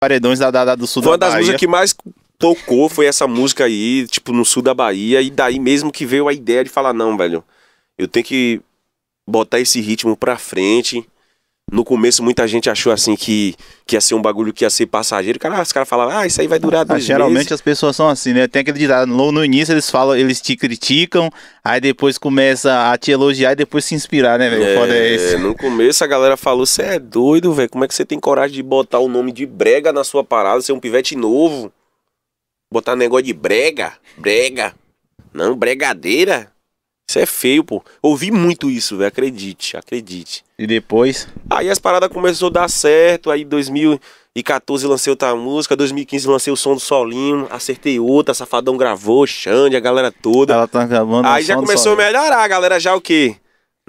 paredões da, da, do sul Foi da Bahia. Uma das músicas que mais tocou foi essa música aí, tipo, no sul da Bahia. E daí mesmo que veio a ideia de falar, não, velho, eu tenho que botar esse ritmo pra frente no começo, muita gente achou assim que, que ia ser um bagulho que ia ser passageiro. Cara, os caras falavam, ah, isso aí vai durar ah, dois ah, Geralmente meses. as pessoas são assim, né? Tem aquele ditado, no, início eles falam, eles te criticam, aí depois começa a te elogiar e depois se inspirar, né, velho? É, Foda é esse. No começo a galera falou, você é doido, velho. Como é que você tem coragem de botar o nome de brega na sua parada, ser um pivete novo? Botar negócio de brega? Brega? Não, bregadeira? é feio, pô. Ouvi muito isso, velho. Acredite, acredite. E depois? Aí as paradas começou a dar certo. Aí 2014 lancei outra música. 2015 lancei o som do Solinho. Acertei outra. Safadão gravou, Xande, a galera toda. Ela tá gravando. Aí já começou a melhorar. A galera já o quê?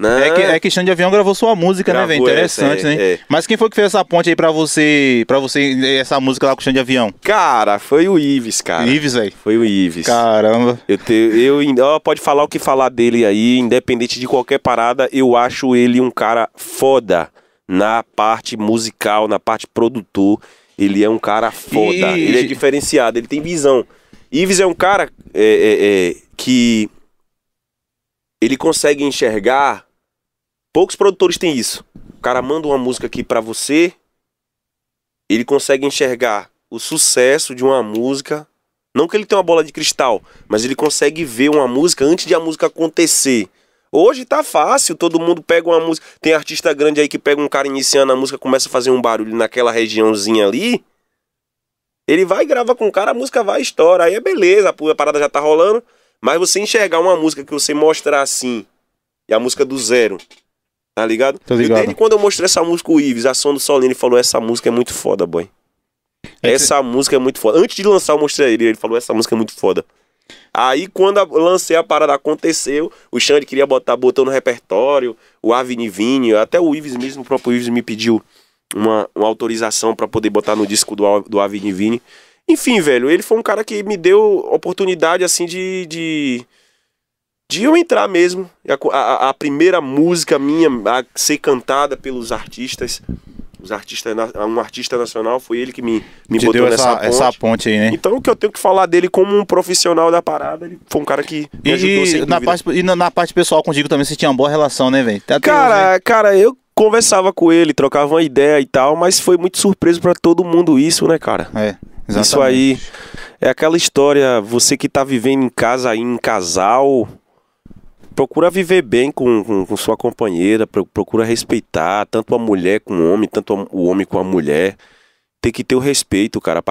Não. É, que, é de avião gravou sua música, gravou né, velho? É, Interessante, essa, é, né? É. Mas quem foi que fez essa ponte aí pra você, para você, essa música lá com o de avião? Cara, foi o Ives, cara. Ives, velho? Foi o Ives. Caramba. Eu, te, eu, eu, pode falar o que falar dele aí, independente de qualquer parada, eu acho ele um cara foda na parte musical, na parte produtor. Ele é um cara foda. E... Ele é diferenciado, ele tem visão. Ives é um cara é, é, é, que ele consegue enxergar Poucos produtores têm isso. O cara manda uma música aqui para você, ele consegue enxergar o sucesso de uma música. Não que ele tenha uma bola de cristal, mas ele consegue ver uma música antes de a música acontecer. Hoje tá fácil, todo mundo pega uma música. Tem artista grande aí que pega um cara iniciando a música, começa a fazer um barulho naquela regiãozinha ali. Ele vai grava com o cara, a música vai estoura. Aí é beleza, a parada já tá rolando. Mas você enxergar uma música que você mostrar assim, e a música do zero, Tá ligado? Tô ligado. E desde quando eu mostrei essa música, o Ives, a som do Solene, falou: essa música é muito foda, boy. Essa música é muito foda. Antes de lançar, eu mostrei ele. Ele falou: essa música é muito foda. Aí, quando lancei a parada, aconteceu. O Xande queria botar, botou no repertório. O Avni Vini, até o Ives mesmo, o próprio Ives me pediu uma, uma autorização para poder botar no disco do, do Avni Vini. Enfim, velho, ele foi um cara que me deu oportunidade, assim, de, de de eu entrar mesmo, a, a, primeira música minha a ser cantada pelos artistas os artistas, um artista nacional, foi ele que me, me botou deu nessa essa, ponte. essa ponte aí, né? Então o que eu tenho que falar dele como um profissional da parada, ele foi um cara que me e, sem na parte E na, na, parte pessoal contigo também, você tinha uma boa relação, né, velho? Tá cara, né? cara, eu conversava com ele, trocava uma ideia e tal, mas foi muito surpreso para todo mundo isso, né, cara? É. Exatamente. Isso aí é aquela história, você que tá vivendo em casa aí, em casal, procura viver bem com, com, com, sua companheira, procura respeitar tanto a mulher com o homem, tanto o homem com a mulher. Tem que ter o respeito, cara.